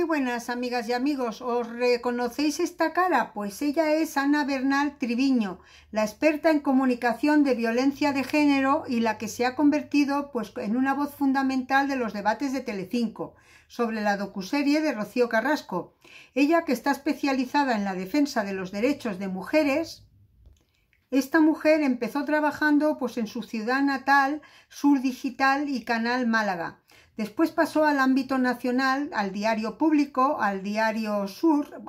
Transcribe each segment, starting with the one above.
Muy buenas amigas y amigos, ¿os reconocéis esta cara? Pues ella es Ana Bernal Triviño, la experta en comunicación de violencia de género y la que se ha convertido pues, en una voz fundamental de los debates de Telecinco sobre la docuserie de Rocío Carrasco. Ella que está especializada en la defensa de los derechos de mujeres, esta mujer empezó trabajando pues en su ciudad natal, Sur Digital y Canal Málaga Después pasó al ámbito nacional, al diario público, al diario Sur,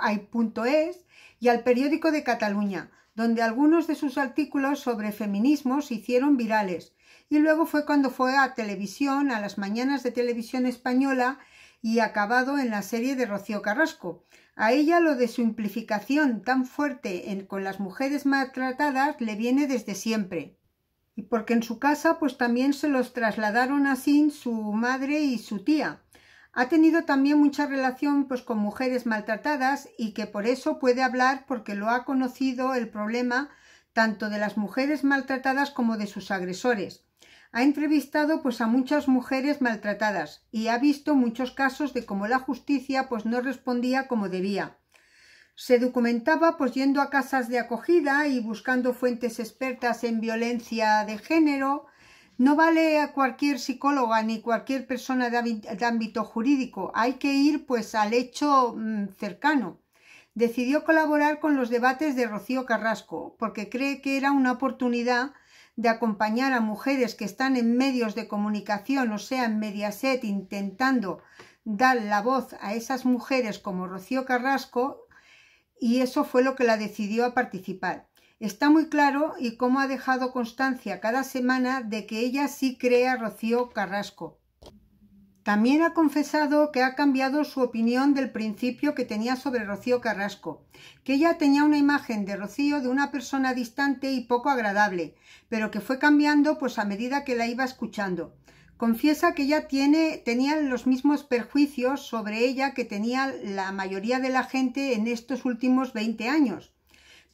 y al periódico de Cataluña, donde algunos de sus artículos sobre feminismo se hicieron virales. Y luego fue cuando fue a televisión, a las mañanas de televisión española y acabado en la serie de Rocío Carrasco. A ella lo de su implicación tan fuerte con las mujeres maltratadas le viene desde siempre porque en su casa pues también se los trasladaron así su madre y su tía. Ha tenido también mucha relación pues con mujeres maltratadas y que por eso puede hablar porque lo ha conocido el problema tanto de las mujeres maltratadas como de sus agresores. Ha entrevistado pues a muchas mujeres maltratadas y ha visto muchos casos de cómo la justicia pues no respondía como debía. Se documentaba pues yendo a casas de acogida y buscando fuentes expertas en violencia de género. No vale a cualquier psicóloga ni cualquier persona de ámbito jurídico, hay que ir pues al hecho mm, cercano decidió colaborar con los debates de Rocío Carrasco, porque cree que era una oportunidad de acompañar a mujeres que están en medios de comunicación, o sea, en Mediaset, intentando dar la voz a esas mujeres como Rocío Carrasco, y eso fue lo que la decidió a participar. Está muy claro y cómo ha dejado constancia cada semana de que ella sí cree a Rocío Carrasco. También ha confesado que ha cambiado su opinión del principio que tenía sobre Rocío Carrasco, que ella tenía una imagen de Rocío de una persona distante y poco agradable, pero que fue cambiando pues a medida que la iba escuchando. Confiesa que ella tiene, tenía los mismos perjuicios sobre ella que tenía la mayoría de la gente en estos últimos 20 años,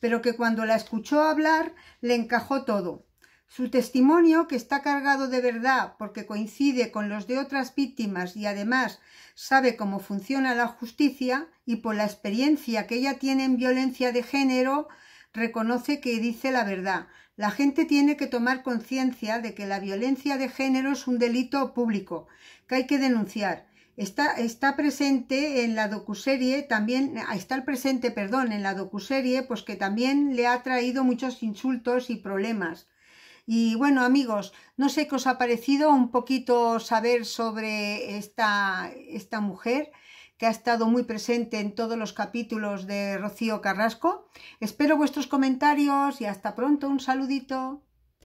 pero que cuando la escuchó hablar le encajó todo. Su testimonio, que está cargado de verdad porque coincide con los de otras víctimas y además sabe cómo funciona la justicia y por la experiencia que ella tiene en violencia de género, reconoce que dice la verdad. La gente tiene que tomar conciencia de que la violencia de género es un delito público que hay que denunciar. Está, está presente en la docuserie, también, ah, está presente, perdón, en la docuserie, pues que también le ha traído muchos insultos y problemas. Y bueno, amigos, no sé qué os ha parecido un poquito saber sobre esta, esta mujer que ha estado muy presente en todos los capítulos de Rocío Carrasco. Espero vuestros comentarios y hasta pronto. Un saludito.